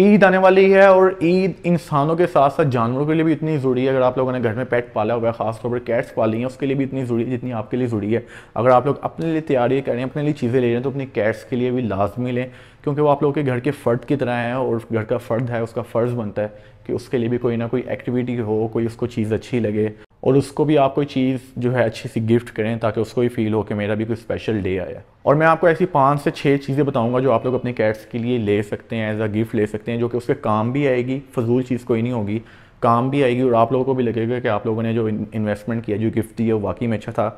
ईद आने वाली है और ईद इंसानों के साथ साथ जानवरों के लिए भी इतनी ज़रूरी है अगर आप लोगों ने घर में पेट पाला हुआ है खासतौर पर कैट्स पाली हैं उसके लिए भी इतनी ज़रूरी है जितनी आपके लिए ज़रूरी है अगर आप लोग अपने लिए तैयारी कर रहे हैं अपने लिए चीज़ें ले रहे हैं तो अपनी कैट्स के लिए भी लाजमी लें क्योंकि वो आप लोगों के घर के फ़र्द की तरह है और घर का फ़र्द है उसका फ़र्ज़ बनता है कि उसके लिए भी कोई ना कोई एक्टिविटी हो कोई उसको चीज़ अच्छी लगे और उसको भी आप कोई चीज़ जो है अच्छी सी गिफ्ट करें ताकि उसको भी फील हो कि मेरा भी कोई स्पेशल डे आया और मैं आपको ऐसी पाँच से छः चीज़ें बताऊंगा जो आप लोग अपने कैट्स के लिए ले सकते हैं एज अ गिफ्ट ले सकते हैं जो कि उसके काम भी आएगी फजूल चीज़ कोई नहीं होगी काम भी आएगी और आप लोगों को भी लगेगा कि आप लोगों ने जो इन्वेस्टमेंट किया जो गिफ्ट दिया वाकई में अच्छा था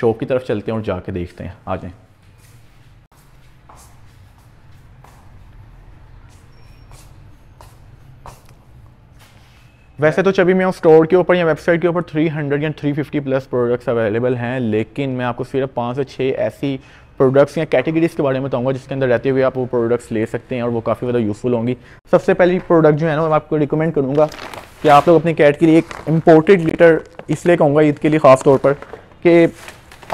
शौक की तरफ चलते हैं और जाके देखते हैं आ जाएँ वैसे तो चबी मैं स्टोर के ऊपर या वेबसाइट के ऊपर 300 या 350 प्लस प्रोडक्ट्स अवेलेबल हैं लेकिन मैं आपको सिर्फ पाँच से छः ऐसी प्रोडक्ट्स या कैटेगरीज के बारे में बताऊंगा जिसके अंदर रहते हुए आप वो प्रोडक्ट्स ले सकते हैं और वो काफ़ी ज़्यादा यूज़फुल होंगी सबसे पहली प्रोडक्ट जो है ना मैं आपको रिकमेंड करूँगा कि आप लोग अपने कैट के लिए एक इम्पोर्टेड लीटर इसलिए कहूँगा ईद के लिए ख़ास तौर पर कि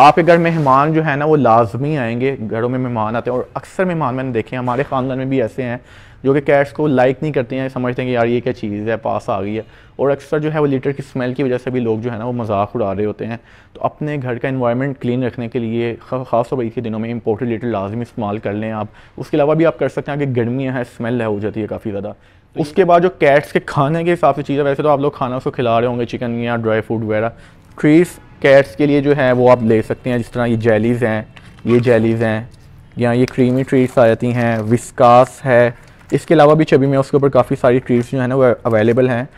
आपके घर मेहमान जो है ना वो लाजमी आएंगे घरों में मेहमान आते हैं और अक्सर मेहमान मैंने देखे हैं हमारे ख़ानदान में भी ऐसे हैं जो कि कैट्स को लाइक नहीं करते हैं समझते हैं कि यार ये क्या चीज़ है पास आ गई है और अक्सर जो है वो लीटर की स्मेल की वजह से भी लोग जो है ना वो मजाक उड़ा रहे होते हैं तो अपने घर का इन्वायरमेंट क्लीन रखने के लिए खास तौर पर के दिनों में इम्पोर्टेड लीटर लाजमी इस्तेमाल कर लें आप उसके अलावा भी आप कर सकते हैं कि गर्मियाँ हैं स्मेल है हो जाती है काफ़ी ज़्यादा तो उसके बाद जो कैट्स के खाने के हिसाब से चीज़ें वैसे तो आप लोग खाना उसको खिला रहे होंगे चिकन या ड्राई फ्रूट वगैरह ट्रीज़ कैट्स के लिए जो है वो आप ले सकते हैं जिस तरह ये जेलीज़ हैं ये जेलीज़ हैं या ये क्रीमी ट्रीट्स आ जाती हैं विस्कास है इसके अलावा भी छबी में उसके ऊपर काफ़ी सारी ट्रीट्स जो है ना वो अवेलेबल हैं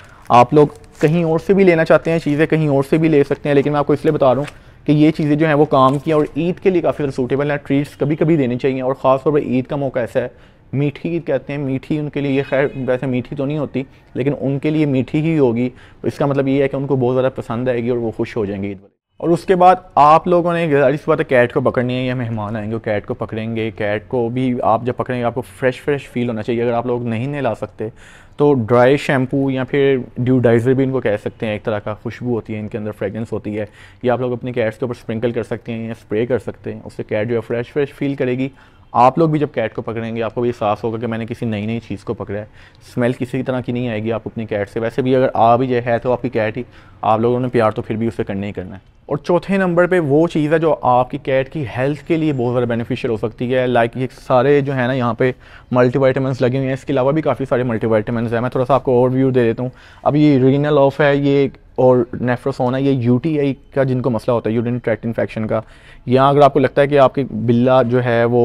आप लोग कहीं और से भी लेना चाहते हैं चीज़ें कहीं और से भी ले सकते हैं लेकिन मैं आपको इसलिए बता रहा हूँ कि ये चीज़ें जो हैं वो काम की और ईद के लिए काफ़ी सूटेबल हैं ट्रीट्स कभी कभी देनी चाहिए और ख़ासतौर पर ईद का मौका ऐसा है मीठी कहते हैं मीठी उनके लिए खैर वैसे मीठी तो नहीं होती लेकिन उनके लिए मीठी ही होगी तो इसका मतलब ये है कि उनको बहुत ज़्यादा पसंद आएगी और वो खुश हो जाएंगे ईद और उसके बाद आप लोगों ने इस बात है कैट को पकड़नी है या मेहमान आएंगे वो कैट को पकड़ेंगे कैट को भी आप जब पकड़ेंगे आपको फ्रेश फ्रेश फील होना चाहिए अगर आप लोग नहीं नहला सकते तो ड्राई शैम्पू या फिर ड्यूडाइज़र भी इनको कह सकते हैं एक तरह का खुशबू होती है इनके अंदर फ्रेगरेंस होती है या आप लोग अपने कैट्स के ऊपर स्प्रिंकल कर सकते हैं या स्प्रे कर सकते हैं उससे कैट जो है फ्रेश फ्रेश फील करेगी आप लोग भी जब कैट को पकड़ेंगे आपको भी एहसास होगा कि मैंने किसी नई नई चीज़ को पकड़ा है स्मेल किसी तरह की नहीं आएगी आप अपनी कैट से वैसे भी अगर आ भी जाए है तो आपकी कैट ही आप लोगों ने प्यार तो फिर भी उससे करना ही करना है और चौथे नंबर पे वो चीज़ है जो आपकी कैट की हेल्थ के लिए बहुत ज़्यादा बेनिफिशियल हो सकती है लाइक ये सारे जो है ना यहाँ पे मल्टीवाइटामस लगे हुए हैं इसके अलावा भी काफ़ी सारे मल्टीवाइटामस हैं मैं थोड़ा सा आपको और व्यू दे देता हूँ अब ये रीनल ऑफ है ये और नेफ्रोसोन है ये यूटीआई का जिनको मसला होता है यूरिन ट्रैक्ट इन्फेक्शन का यहाँ अगर आपको लगता है कि आपकी बिल्ला जो है वो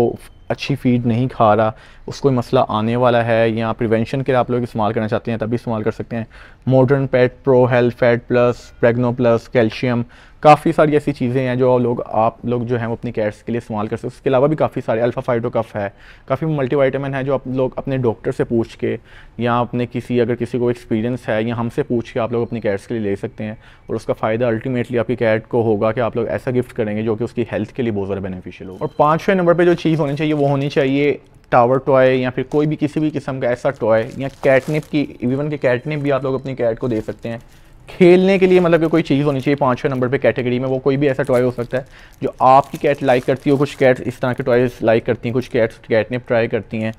अच्छी फीड नहीं खा रहा उसको मसला आने वाला है या प्रिवेंशन के लिए आप लोग इस्तेमाल करना चाहते हैं तभी इस्तेमाल कर सकते हैं modern pet pro health fat plus pregno plus calcium काफ़ी सारी ऐसी चीज़ें हैं जो लोग आप लोग जो हैं वो अपनी केयर्स के लिए इस्तेमाल कर सकते हैं उसके अलावा भी काफ़ी सारे अल्फ़ा फाइटोकफ है काफ़ी मल्टीवाइटामिन है जो आप लोग अपने डॉक्टर से पूछ के या अपने किसी अगर किसी को एक्सपीरियंस है या हमसे पूछ के आप लोग अपनी कैट्स के लिए ले सकते हैं और उसका फ़ायदा अल्टीमेटली आपकी कैट को होगा कि आप लोग ऐसा गिफ्ट करेंगे जो कि उसकी हेल्थ के लिए बहुत ज़्यादा बेनिफिशियल हो और पाँचवें नंबर पर जो चीज़ होनी चाहिए वो होनी चाहिए टावर टॉय या फिर कोई भी किसी भी किस्म का ऐसा टॉय या कैटनिप की इवन के कैटनिप भी आप लोग अपनी कैट को दे सकते हैं खेलने के लिए मतलब कि कोई चीज़ होनी चाहिए पाँचवें नंबर पे कैटेगरी में वो कोई भी ऐसा टॉय हो सकता है जो आपकी कैट लाइक करती हो कुछ कैट इस तरह के टॉयज़ लाइक करती हैं कुछ कैट्स कैट ने ट्राई करती हैं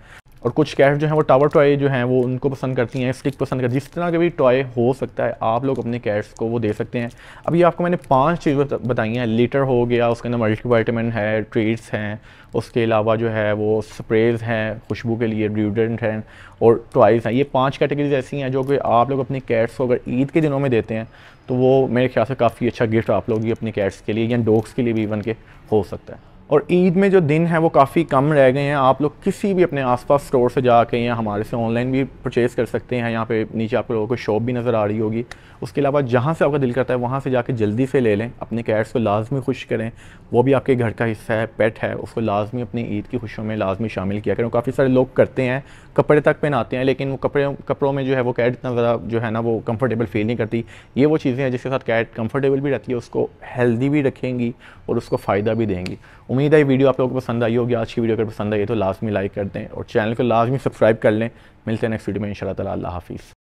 और कुछ कैट जो हैं वो टावर टॉय जो हैं वो उनको पसंद करती हैं स्टिक पसंद करती हैं जिस तरह के भी टॉय हो सकता है आप लोग अपने कैट्स को वो दे सकते हैं अभी आपको मैंने पांच चीज़ बताई हैं लीटर हो गया उसके अंदर मल्टीवाइटामिन है ट्रीट्स हैं उसके अलावा जो है वो स्प्रेज हैं खुशबू के लिए ड्यूडेंट हैं और टॉयज़ हैं ये पाँच कैटेगरीज ऐसी हैं जो कि आप लोग अपने कैट्स को अगर ईद के दिनों में देते हैं तो वो मेरे ख्याल से काफ़ी अच्छा गिफ्ट आप लोग अपने कैट्स के लिए या डॉग्स के लिए भी इवन के हो सकता है और ईद में जो दिन है वो काफ़ी कम रह गए हैं आप लोग किसी भी अपने आसपास स्टोर से जाके या हमारे से ऑनलाइन भी परचेज़ कर सकते हैं यहाँ पे नीचे आप लोगों को शॉप भी नज़र आ रही होगी उसके अलावा जहाँ से आपका दिल करता है वहाँ से जाके जल्दी से ले लें अपने कैट्स को लाजमी खुश करें वो भी आपके घर का हिस्सा है पेट है उसको लाजमी अपनी ईद की खुशियों में लाजमी शामिल किया करें काफ़ी सारे लोग करते हैं कपड़े तक पहनाते हैं लेकिन वो कपड़े कपड़ों में जो है वो कैट इतना ज़्यादा जो है ना वो कम्फर्टेबल फील नहीं करती ये वो चीज़ें हैं जिसके साथ कैट कम्फ़र्टेबल भी रहती है उसको हेल्दी भी रखेंगी और उसको फ़ायदा भी देंगी उम्मीद है ये वीडियो आप लोगों को पसंद आई होगी आज की वीडियो अगर पसंद आई तो लाजमी लाइक कर दें और चैनल को लाजमी सब्सक्राइब कर लें मिलते हैं नेक्स्ट वीडियो में इन शाला हाफिज़